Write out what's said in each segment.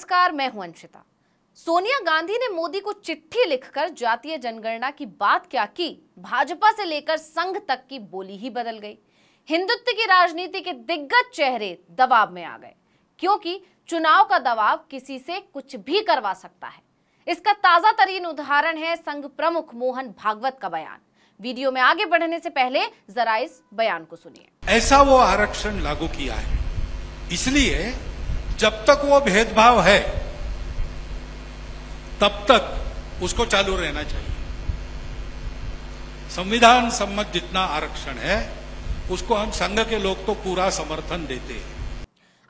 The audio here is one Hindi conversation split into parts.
नमस्कार मैं हूं अंशिता सोनिया गांधी ने मोदी को चिट्ठी लिखकर जातीय जनगणना की बात क्या की भाजपा से लेकर संघ तक की बोली ही बदल गई हिंदुत्व की राजनीति के दिग्गज चेहरे दबाव में आ गए क्योंकि चुनाव का दबाव किसी से कुछ भी करवा सकता है इसका ताजा तरीन उदाहरण है संघ प्रमुख मोहन भागवत का बयान वीडियो में आगे बढ़ने से पहले जरा इस बयान को सुनिए ऐसा वो आरक्षण लागू किया है इसलिए जब तक वो भेदभाव है तब तक उसको चालू रहना चाहिए संविधान सम्मत जितना आरक्षण है उसको हम संघ के लोग तो पूरा समर्थन देते हैं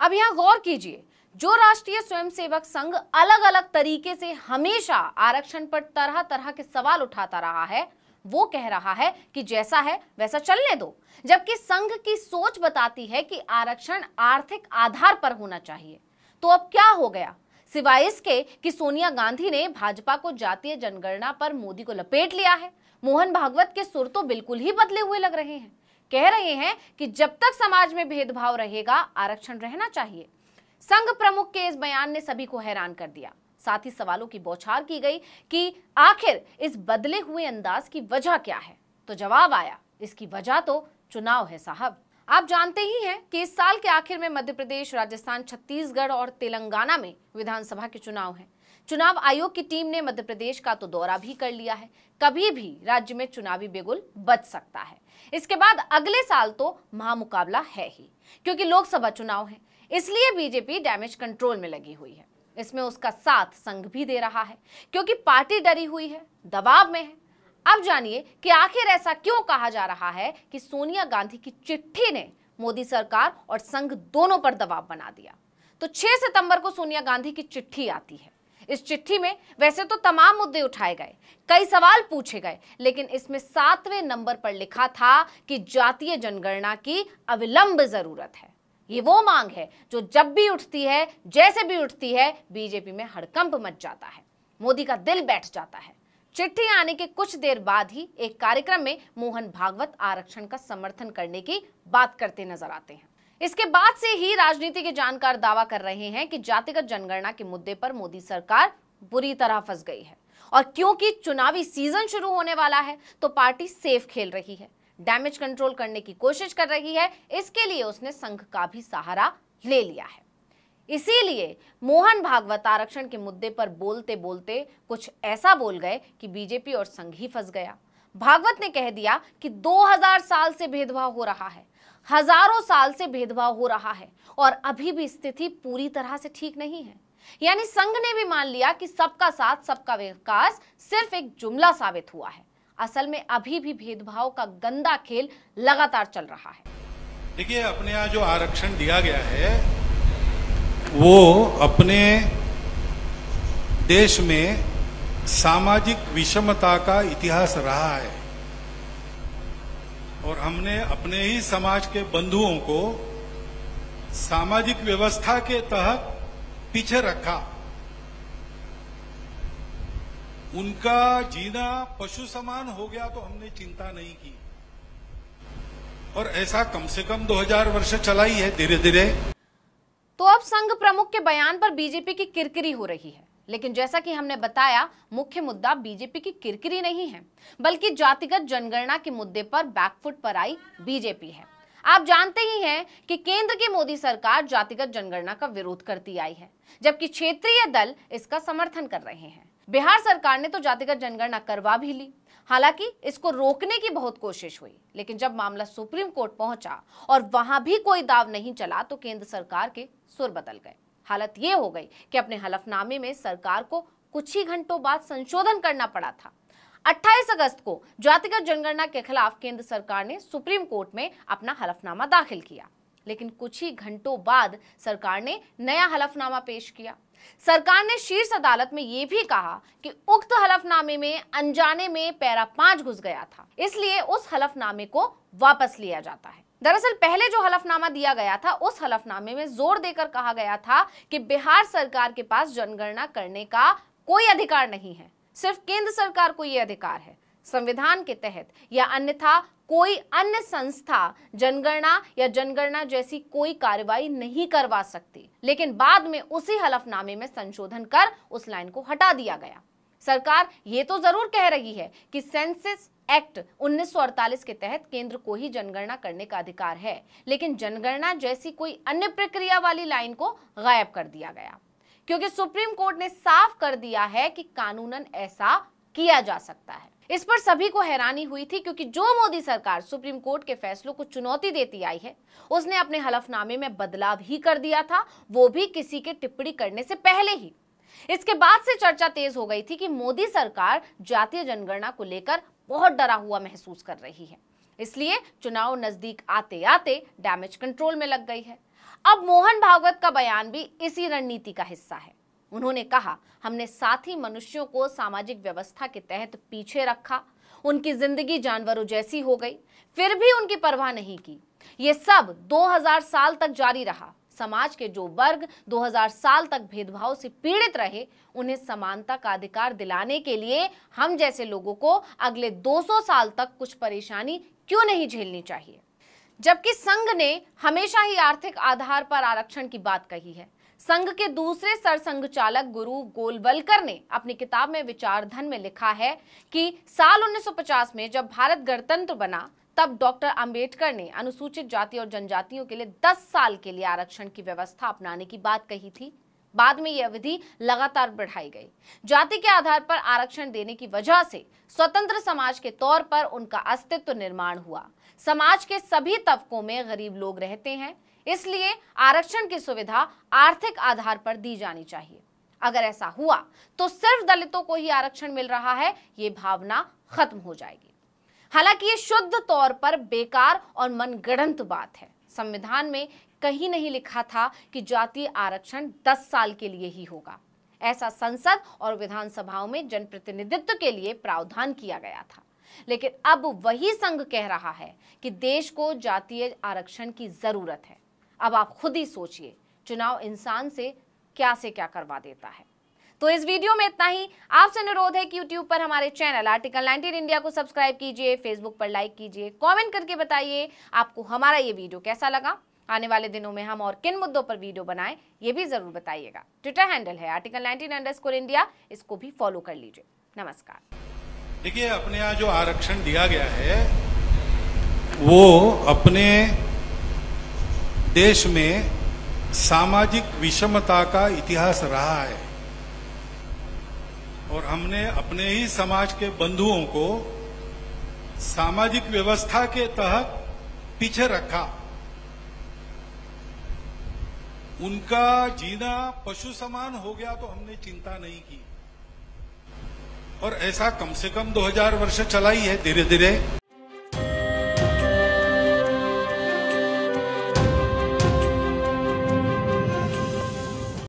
अब यहां गौर कीजिए जो राष्ट्रीय स्वयंसेवक संघ अलग अलग तरीके से हमेशा आरक्षण पर तरह तरह के सवाल उठाता रहा है वो कह रहा है कि जैसा है वैसा चलने दो जबकि संघ की सोच बताती है कि आरक्षण आर्थिक आधार पर होना चाहिए तो अब क्या हो गया सिवाय इसके कि सोनिया गांधी ने भाजपा को जातीय जनगणना पर मोदी को लपेट लिया है मोहन भागवत के सुर तो बिल्कुल ही बदले हुए लग रहे हैं कह रहे हैं कि जब तक समाज में भेदभाव रहेगा आरक्षण रहना चाहिए संघ प्रमुख के इस बयान ने सभी को हैरान कर दिया साथ ही सवालों की बौछार की गई कि आखिर इस बदले हुए अंदाज की वजह क्या है तो जवाब आया इसकी वजह तो चुनाव है साहब आप जानते ही हैं कि इस साल के आखिर में मध्य प्रदेश राजस्थान छत्तीसगढ़ और तेलंगाना में विधानसभा के चुनाव हैं चुनाव आयोग की टीम ने मध्य प्रदेश का तो दौरा भी कर लिया है कभी भी राज्य में चुनावी बेगुल बच सकता है इसके बाद अगले साल तो महामुकाबला है ही क्योंकि लोकसभा चुनाव है इसलिए बीजेपी डैमेज कंट्रोल में लगी हुई है इसमें उसका साथ संघ भी दे रहा है क्योंकि पार्टी डरी हुई है दबाव में है अब जानिए कि आखिर ऐसा क्यों कहा जा रहा है कि सोनिया गांधी की चिट्ठी ने मोदी सरकार और संघ दोनों पर दबाव बना दिया तो 6 सितंबर को सोनिया गांधी की चिट्ठी आती है इस चिट्ठी में वैसे तो तमाम मुद्दे उठाए गए कई सवाल पूछे गए लेकिन इसमें सातवें नंबर पर लिखा था कि जातीय जनगणना की अविलंब जरूरत है ये वो मांग है जो जब भी उठती है जैसे भी उठती है बीजेपी में हड़कंप मच जाता है मोदी का दिल बैठ जाता है चिट्ठी आने के कुछ देर बाद ही एक कार्यक्रम में मोहन भागवत आरक्षण का समर्थन करने की बात करते नजर आते हैं इसके बाद से ही राजनीति के जानकार दावा कर रहे हैं कि जातिगत जनगणना के मुद्दे पर मोदी सरकार बुरी तरह फंस गई है और क्योंकि चुनावी सीजन शुरू होने वाला है तो पार्टी सेफ खेल रही है डैमेज कंट्रोल करने की कोशिश कर रही है इसके लिए उसने संघ का भी सहारा ले लिया है इसीलिए मोहन भागवत आरक्षण के मुद्दे पर बोलते बोलते कुछ ऐसा बोल गए कि बीजेपी और संघ ही फंस गया भागवत ने कह दिया कि 2000 साल से भेदभाव हो रहा है हजारों साल से भेदभाव हो रहा है और अभी भी स्थिति पूरी तरह से ठीक नहीं है यानी संघ ने भी मान लिया कि सबका साथ सबका विकास सिर्फ एक जुमला साबित हुआ है असल में अभी भी भेदभाव का गंदा खेल लगातार चल रहा है देखिए अपने यहाँ जो आरक्षण दिया गया है वो अपने देश में सामाजिक विषमता का इतिहास रहा है और हमने अपने ही समाज के बंधुओं को सामाजिक व्यवस्था के तहत पीछे रखा उनका जीना पशु समान हो गया तो हमने चिंता नहीं की और ऐसा कम से कम 2000 वर्ष चला ही है धीरे धीरे तो अब संघ प्रमुख के बयान पर बीजेपी की किरकिरी हो रही है लेकिन जैसा कि हमने बताया मुख्य मुद्दा बीजेपी की किरकिरी नहीं है बल्कि जातिगत जनगणना के मुद्दे पर बैकफुट पर आई बीजेपी है आप जानते ही हैं कि केंद्र की मोदी सरकार जातिगत जनगणना का विरोध करती आई है जबकि क्षेत्रीय दल इसका समर्थन कर रहे हैं बिहार सरकार ने तो जातिगत जनगणना करवा भी ली हालांकि इसको रोकने की बहुत कोशिश हुई लेकिन जब मामला सुप्रीम कोर्ट पहुंचा और वहां भी कोई दाव नहीं चला तो केंद्र सरकार के सुर बदल गए हालत ये हो गई कि अपने हलफनामे में सरकार को कुछ ही घंटों बाद संशोधन करना पड़ा था 28 अगस्त को जातिगत जनगणना के खिलाफ केंद्र सरकार ने सुप्रीम कोर्ट में अपना हलफनामा दाखिल किया लेकिन कुछ ही घंटों बाद सरकार ने नया हलफनामा पेश किया सरकार ने शीर्ष अदालत में यह भी कहा कि उक्त हलफनामे में अनजाने में पैरा पांच घुस गया था इसलिए उस हलफनामे को वापस लिया जाता है दरअसल पहले जो हलफनामा दिया गया था उस हलफनामे में जोर देकर कहा गया था कि बिहार सरकार के पास जनगणना करने का कोई अधिकार नहीं है सिर्फ केंद्र सरकार को यह अधिकार है संविधान के तहत या अन्यथा कोई अन्य संस्था जनगणना या जनगणना जैसी कोई कार्रवाई नहीं करवा सकती लेकिन बाद में उसी हलफनामे में संशोधन कर उस लाइन को हटा दिया गया सरकार ये तो जरूर कह रही है कि सेंसिस एक्ट 1948 के तहत केंद्र को ही जनगणना करने का अधिकार है लेकिन जनगणना जैसी कोई अन्य प्रक्रिया वाली लाइन को गायब कर दिया गया क्योंकि सुप्रीम कोर्ट ने साफ कर दिया है कि कानूनन ऐसा किया जा सकता है इस पर सभी को हैरानी हुई थी क्योंकि जो मोदी सरकार सुप्रीम कोर्ट के फैसलों को चुनौती देती आई है उसने अपने हलफनामे में बदलाव ही कर दिया था वो भी किसी के टिप्पणी करने से पहले ही इसके बाद से चर्चा तेज हो गई थी कि मोदी सरकार जातीय जनगणना को लेकर बहुत डरा हुआ महसूस कर रही है इसलिए चुनाव नजदीक आते आते डैमेज कंट्रोल में लग गई है अब मोहन भागवत का बयान भी इसी रणनीति का हिस्सा है उन्होंने कहा हमने साथी मनुष्यों को सामाजिक व्यवस्था के तहत पीछे रखा उनकी जिंदगी जानवरों जैसी हो गई फिर भी उनकी परवाह नहीं की ये सब 2000 साल तक जारी रहा समाज के जो वर्ग 2000 साल तक भेदभाव से पीड़ित रहे उन्हें समानता का अधिकार दिलाने के लिए हम जैसे लोगों को अगले 200 साल तक कुछ परेशानी क्यों नहीं झेलनी चाहिए जबकि संघ ने हमेशा ही आर्थिक आधार पर आरक्षण की बात कही है संघ के दूसरे सरसंघ चालक गुरु गोलवलकर ने अपनी किताब में विचारधन में लिखा है कि साल 1950 में जब भारत गणतंत्र बना तब डॉक्टर अंबेडकर ने अनुसूचित जाति और जनजातियों के लिए 10 साल के लिए आरक्षण की व्यवस्था अपनाने की बात कही थी बाद में यह अवधि लगातार बढ़ाई गई जाति के आधार पर आरक्षण देने की वजह से स्वतंत्र समाज के तौर पर उनका अस्तित्व निर्माण हुआ समाज के सभी तबकों में गरीब लोग रहते हैं इसलिए आरक्षण की सुविधा आर्थिक आधार पर दी जानी चाहिए अगर ऐसा हुआ तो सिर्फ दलितों को ही आरक्षण मिल रहा है ये भावना खत्म हो जाएगी हालांकि ये शुद्ध तौर पर बेकार और मनगढ़ंत बात है संविधान में कहीं नहीं लिखा था कि जातीय आरक्षण 10 साल के लिए ही होगा ऐसा संसद और विधानसभाओं में जनप्रतिनिधित्व के लिए प्रावधान किया गया था लेकिन अब वही संघ कह रहा है कि देश को जातीय आरक्षण की जरूरत है अब आप खुद ही सोचिए चुनाव इंसान से क्या से क्या करवा देता है तो इस वीडियो में इतना ही आपसे अनुरोध है कि यूट्यूब पर हमारे चैनल आर्टिकल नाइनटीन इंडिया को सब्सक्राइब कीजिए फेसबुक पर लाइक कीजिए कॉमेंट करके बताइए आपको हमारा ये वीडियो कैसा लगा आने वाले दिनों में हम और किन मुद्दों पर वीडियो बनाएं ये भी जरूर बताइएगा ट्विटर हैंडल है आर्टिकल नाइनटीन अंडर इंडिया इसको भी फॉलो कर लीजिए नमस्कार देखिए अपने यहाँ जो आरक्षण दिया गया है वो अपने देश में सामाजिक विषमता का इतिहास रहा है और हमने अपने ही समाज के बंधुओं को सामाजिक व्यवस्था के तहत पीछे रखा उनका जीना पशु समान हो गया तो हमने चिंता नहीं की और ऐसा कम से कम 2000 वर्ष चला ही है धीरे धीरे